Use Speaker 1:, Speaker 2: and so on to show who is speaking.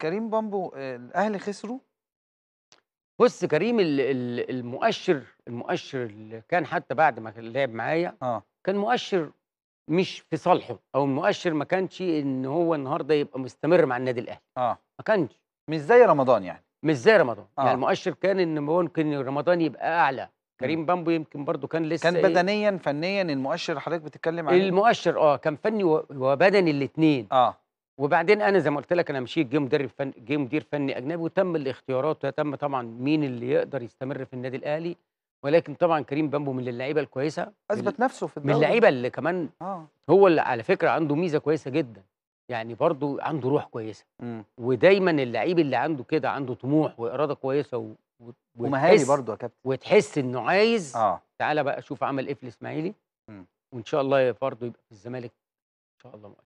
Speaker 1: كريم بامبو آه، الاهلي خسروا بص كريم المؤشر المؤشر اللي كان حتى بعد ما لعب معايا آه. كان مؤشر مش في صالحه او المؤشر ما كانش ان هو النهارده يبقى مستمر مع النادي الاهلي اه ما كانش مش زي رمضان يعني مش زي رمضان آه. يعني المؤشر كان ان ممكن رمضان يبقى اعلى كريم بامبو يمكن برضه كان لسه كان إيه بدنيا فنيا المؤشر حضرتك بتتكلم عليه المؤشر اه كان فني وبدني الاثنين اه وبعدين انا زي ما قلت لك انا مشيت جه مدرب فن جه مدير فني اجنبي وتم الاختيارات وتم طبعا مين اللي يقدر يستمر في النادي الاهلي ولكن طبعا كريم بامبو من اللعيبه الكويسه اثبت نفسه في الدوري من اللعيبه اللي كمان آه. هو اللي على فكره عنده ميزه كويسه جدا يعني برضه عنده روح كويسه م. ودايما اللعيب اللي عنده كده عنده طموح واراده كويسه و... و... ومهاري برضه يا كابتن وتحس انه عايز آه. تعالى بقى شوف عمل ايه في الاسماعيلي وان شاء الله برضه يبقى في الزمالك ان شاء الله